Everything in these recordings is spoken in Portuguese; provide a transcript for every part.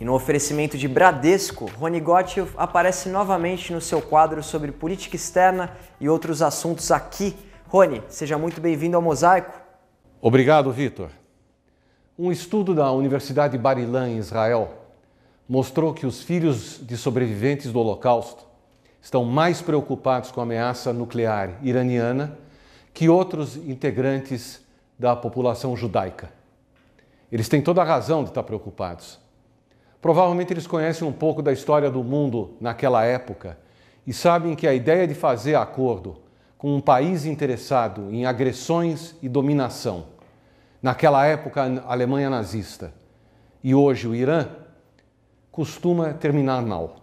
E no oferecimento de Bradesco, Rony Gotti aparece novamente no seu quadro sobre política externa e outros assuntos aqui. Rony, seja muito bem-vindo ao Mosaico. Obrigado, Vitor. Um estudo da Universidade bar em Israel, mostrou que os filhos de sobreviventes do Holocausto estão mais preocupados com a ameaça nuclear iraniana que outros integrantes da população judaica. Eles têm toda a razão de estar preocupados Provavelmente eles conhecem um pouco da história do mundo naquela época e sabem que a ideia de fazer acordo com um país interessado em agressões e dominação, naquela época a Alemanha nazista e hoje o Irã, costuma terminar mal.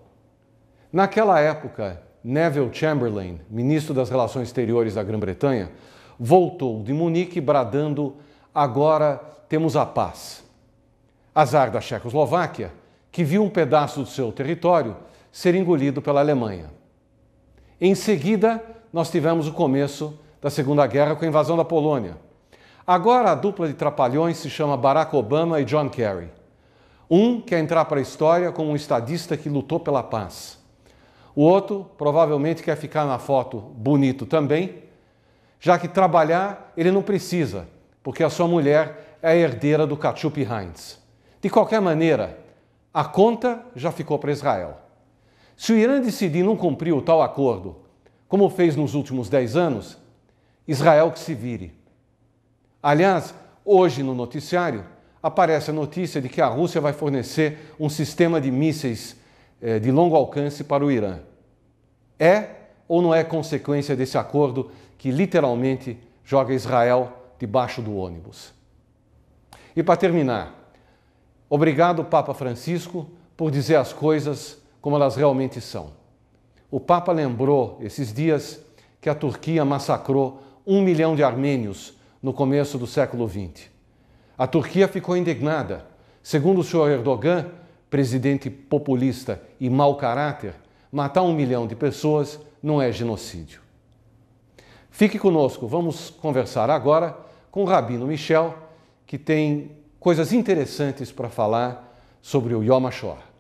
Naquela época, Neville Chamberlain, ministro das Relações Exteriores da Grã-Bretanha, voltou de Munique bradando: agora temos a paz. Azar da Checoslováquia que viu um pedaço do seu território ser engolido pela Alemanha. Em seguida, nós tivemos o começo da Segunda Guerra com a invasão da Polônia. Agora a dupla de trapalhões se chama Barack Obama e John Kerry. Um quer entrar para a história como um estadista que lutou pela paz. O outro provavelmente quer ficar na foto bonito também, já que trabalhar ele não precisa, porque a sua mulher é a herdeira do Kachup Heinz. De qualquer maneira, a conta já ficou para Israel. Se o Irã decidir não cumprir o tal acordo, como fez nos últimos dez anos, Israel que se vire. Aliás, hoje no noticiário aparece a notícia de que a Rússia vai fornecer um sistema de mísseis eh, de longo alcance para o Irã. É ou não é consequência desse acordo que literalmente joga Israel debaixo do ônibus? E para terminar, Obrigado, Papa Francisco, por dizer as coisas como elas realmente são. O Papa lembrou esses dias que a Turquia massacrou um milhão de armênios no começo do século XX. A Turquia ficou indignada. Segundo o senhor Erdogan, presidente populista e mau caráter, matar um milhão de pessoas não é genocídio. Fique conosco, vamos conversar agora com o Rabino Michel, que tem coisas interessantes para falar sobre o Yom HaShoah.